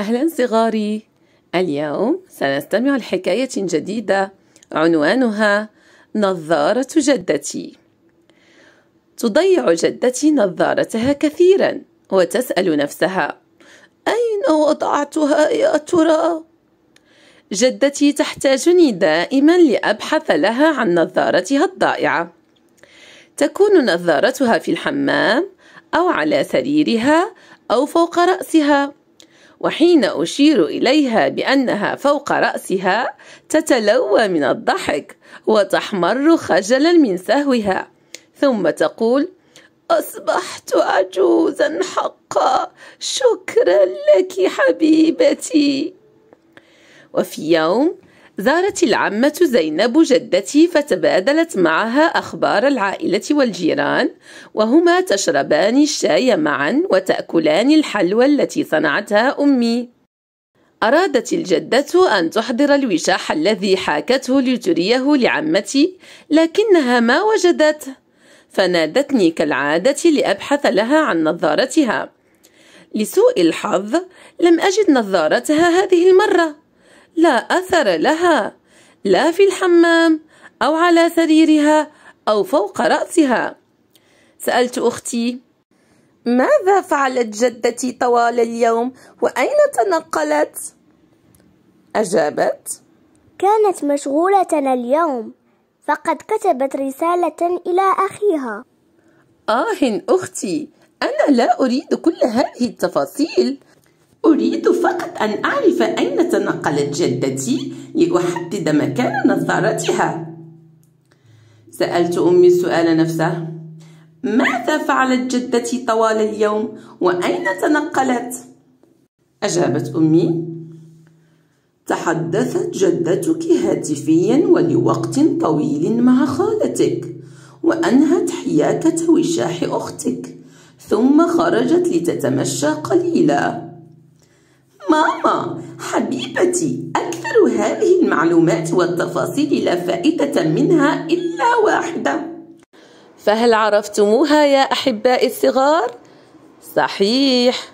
أهلا صغاري اليوم سنستمع لحكاية جديدة عنوانها نظارة جدتي تضيع جدتي نظارتها كثيرا وتسأل نفسها أين وضعتها يا ترى؟ جدتي تحتاجني دائما لأبحث لها عن نظارتها الضائعة تكون نظارتها في الحمام أو على سريرها أو فوق رأسها وحين أشير إليها بأنها فوق رأسها تتلوى من الضحك وتحمر خجلا من سهوها ثم تقول أصبحت عجوزا حقا شكرا لك حبيبتي وفي يوم زارت العمة زينب جدتي فتبادلت معها أخبار العائلة والجيران وهما تشربان الشاي معا وتأكلان الحلوى التي صنعتها أمي أرادت الجدة أن تحضر الوشاح الذي حاكته لتريه لعمتي لكنها ما وجدته فنادتني كالعادة لأبحث لها عن نظارتها لسوء الحظ لم أجد نظارتها هذه المرة لا أثر لها لا في الحمام أو على سريرها أو فوق رأسها سألت أختي ماذا فعلت جدتي طوال اليوم وأين تنقلت؟ أجابت كانت مشغولة اليوم فقد كتبت رسالة إلى أخيها آه أختي أنا لا أريد كل هذه التفاصيل أريد فقط أن أعرف أين تنقلت جدتي لأحدد مكان نظارتها سألت أمي السؤال نفسه ماذا فعلت جدتي طوال اليوم وأين تنقلت؟ أجابت أمي تحدثت جدتك هاتفيا ولوقت طويل مع خالتك وأنهت حياكة وشاح أختك ثم خرجت لتتمشى قليلاً ماما حبيبتي أكثر هذه المعلومات والتفاصيل لا فائدة منها إلا واحدة فهل عرفتموها يا أحبائي الصغار؟ صحيح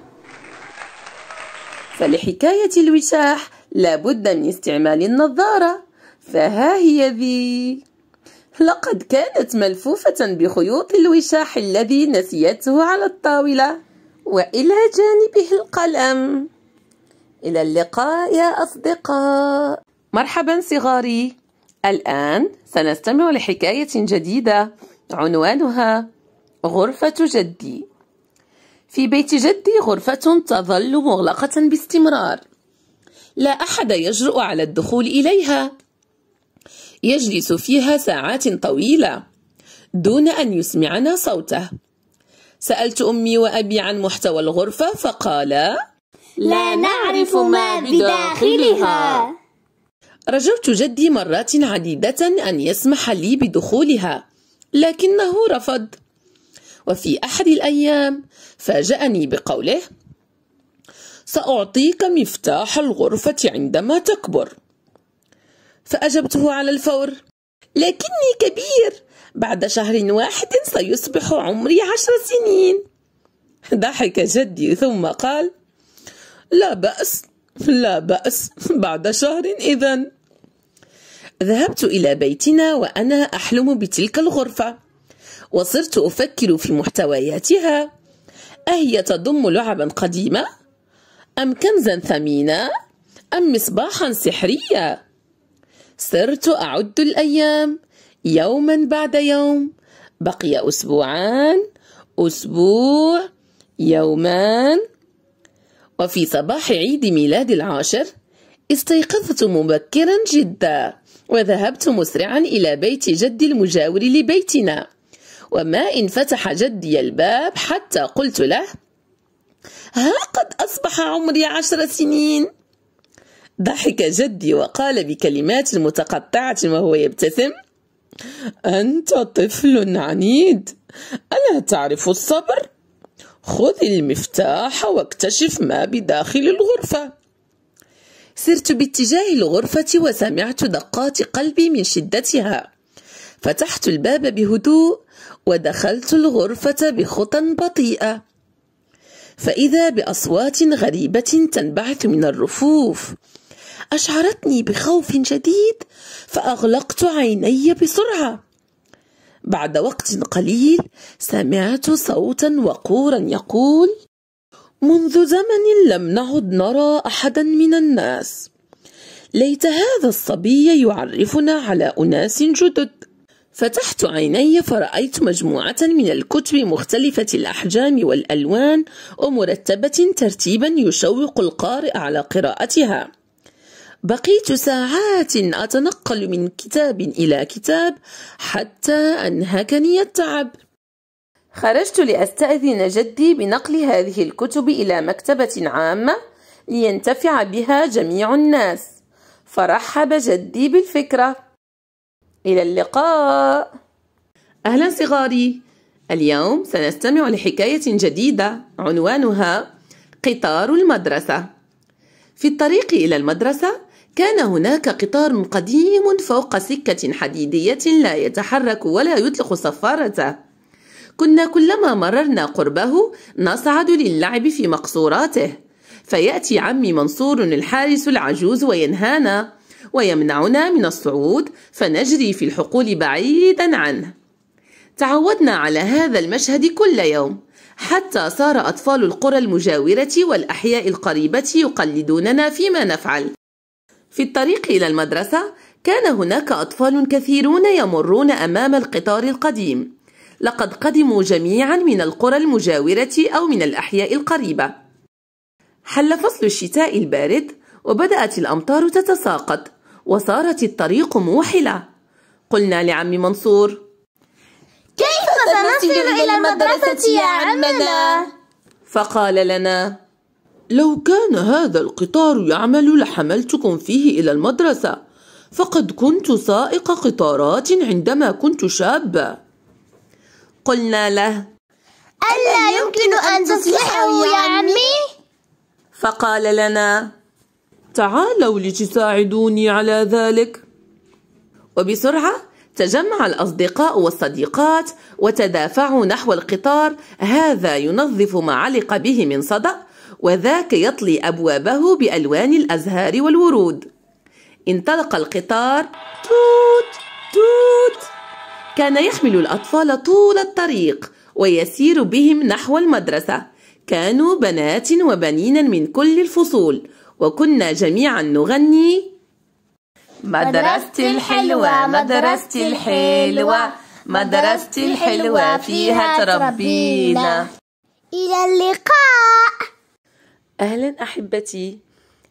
فلحكاية الوشاح لابد من استعمال النظارة فها هي ذي لقد كانت ملفوفة بخيوط الوشاح الذي نسيته على الطاولة وإلى جانبه القلم إلى اللقاء يا أصدقاء مرحبا صغاري الآن سنستمع لحكاية جديدة عنوانها غرفة جدي في بيت جدي غرفة تظل مغلقة باستمرار لا أحد يجرؤ على الدخول إليها يجلس فيها ساعات طويلة دون أن يسمعنا صوته سألت أمي وأبي عن محتوى الغرفة فقالا لا نعرف ما بداخلها رجوت جدي مرات عديدة أن يسمح لي بدخولها لكنه رفض وفي أحد الأيام فاجأني بقوله سأعطيك مفتاح الغرفة عندما تكبر فأجبته على الفور لكني كبير بعد شهر واحد سيصبح عمري عشر سنين ضحك جدي ثم قال لا بأس لا بأس بعد شهر إذا ذهبت إلى بيتنا وأنا أحلم بتلك الغرفة وصرت أفكر في محتوياتها أهي تضم لعبا قديمة أم كنزا ثمينا أم مصباحا سحريا صرت أعد الأيام يوما بعد يوم بقي أسبوعان أسبوع يومان وفي صباح عيد ميلاد العاشر استيقظت مبكرا جدا وذهبت مسرعا إلى بيت جدي المجاور لبيتنا وما إن فتح جدي الباب حتى قلت له ها قد أصبح عمري عشر سنين ضحك جدي وقال بكلمات متقطعة وهو يبتسم أنت طفل عنيد ألا تعرف الصبر؟ خذ المفتاح واكتشف ما بداخل الغرفة سرت باتجاه الغرفة وسمعت دقات قلبي من شدتها فتحت الباب بهدوء ودخلت الغرفة بخطى بطيئة فإذا بأصوات غريبة تنبعث من الرفوف أشعرتني بخوف شديد فأغلقت عيني بسرعة بعد وقت قليل سمعت صوتا وقورا يقول منذ زمن لم نعد نرى احدا من الناس ليت هذا الصبي يعرفنا على اناس جدد فتحت عيني فرأيت مجموعة من الكتب مختلفة الأحجام والألوان ومرتبة ترتيبا يشوق القارئ على قراءتها بقيت ساعات أتنقل من كتاب إلى كتاب حتى أنهكني التعب. خرجت لأستأذن جدي بنقل هذه الكتب إلى مكتبة عامة لينتفع بها جميع الناس، فرحب جدي بالفكرة. إلى اللقاء. أهلا صغاري. اليوم سنستمع لحكاية جديدة عنوانها قطار المدرسة. في الطريق إلى المدرسة كان هناك قطار قديم فوق سكة حديدية لا يتحرك ولا يطلق صفارته كنا كلما مررنا قربه نصعد للعب في مقصوراته فيأتي عمي منصور الحارس العجوز وينهانا ويمنعنا من الصعود فنجري في الحقول بعيدا عنه تعودنا على هذا المشهد كل يوم حتى صار أطفال القرى المجاورة والأحياء القريبة يقلدوننا فيما نفعل في الطريق إلى المدرسة كان هناك أطفال كثيرون يمرون أمام القطار القديم لقد قدموا جميعا من القرى المجاورة أو من الأحياء القريبة حل فصل الشتاء البارد وبدأت الأمطار تتساقط وصارت الطريق موحلة قلنا لعم منصور كيف سنصل إلى المدرسة يا عمنا؟ فقال لنا لو كان هذا القطار يعمل لحملتكم فيه إلى المدرسة فقد كنت سائق قطارات عندما كنت شابة قلنا له ألا يمكن أن تصلحه يا عمي؟ فقال لنا تعالوا لتساعدوني على ذلك وبسرعة تجمع الأصدقاء والصديقات وتدافعوا نحو القطار هذا ينظف ما علق به من صدأ وذاك يطلي أبوابه بألوان الأزهار والورود انطلق القطار توت توت كان يحمل الأطفال طول الطريق ويسير بهم نحو المدرسة كانوا بنات وبنين من كل الفصول وكنا جميعا نغني مدرستي الحلوة مدرستي الحلوة مدرستي الحلوة فيها تربينا إلى اللقاء أهلا أحبتي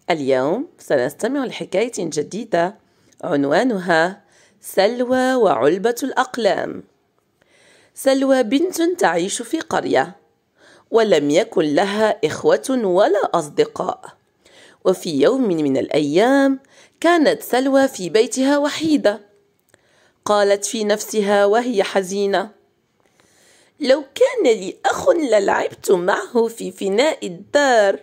اليوم سنستمع لحكاية جديدة عنوانها سلوى وعلبة الأقلام سلوى بنت تعيش في قرية ولم يكن لها إخوة ولا أصدقاء وفي يوم من الأيام كانت سلوى في بيتها وحيدة قالت في نفسها وهي حزينة لو كان لي أخ للعبت معه في فناء الدار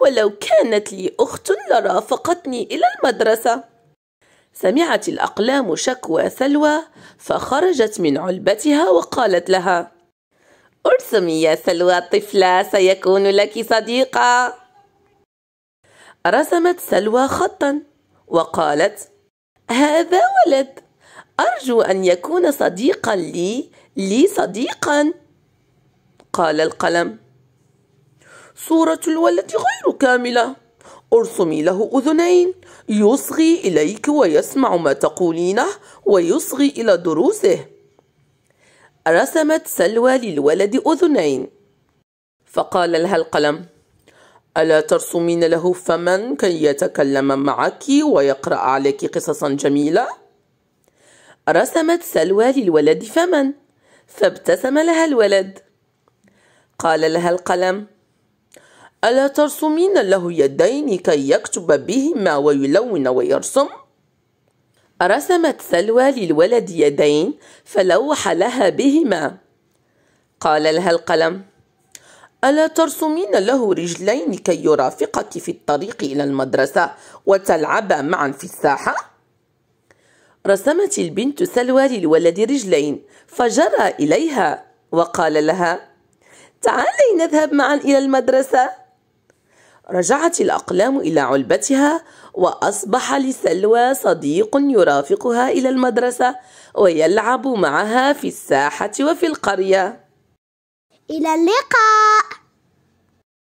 ولو كانت لي أخت لرافقتني إلى المدرسة سمعت الأقلام شكوى سلوى فخرجت من علبتها وقالت لها ارسمي يا سلوى طفلة سيكون لك صديقة رسمت سلوى خطا وقالت هذا ولد أرجو أن يكون صديقا لي لي صديقا قال القلم صورة الولد غير كاملة ارسمي له أذنين يصغي إليك ويسمع ما تقولينه ويصغي إلى دروسه رسمت سلوى للولد أذنين فقال لها القلم ألا ترسمين له فما كي يتكلم معك ويقرأ عليك قصصا جميلة؟ رسمت سلوى للولد فما فابتسم لها الولد قال لها القلم ألا ترسمين له يدين كي يكتب بهما ويلون ويرسم؟ رسمت سلوى للولد يدين فلوح لها بهما قال لها القلم ألا ترسمين له رجلين كي يرافقك في الطريق إلى المدرسة وتلعبا معا في الساحة؟ رسمت البنت سلوى للولد رجلين فجرى إليها وقال لها تعالي نذهب معا إلى المدرسة رجعت الأقلام إلى علبتها وأصبح لسلوى صديق يرافقها إلى المدرسة ويلعب معها في الساحة وفي القرية إلى اللقاء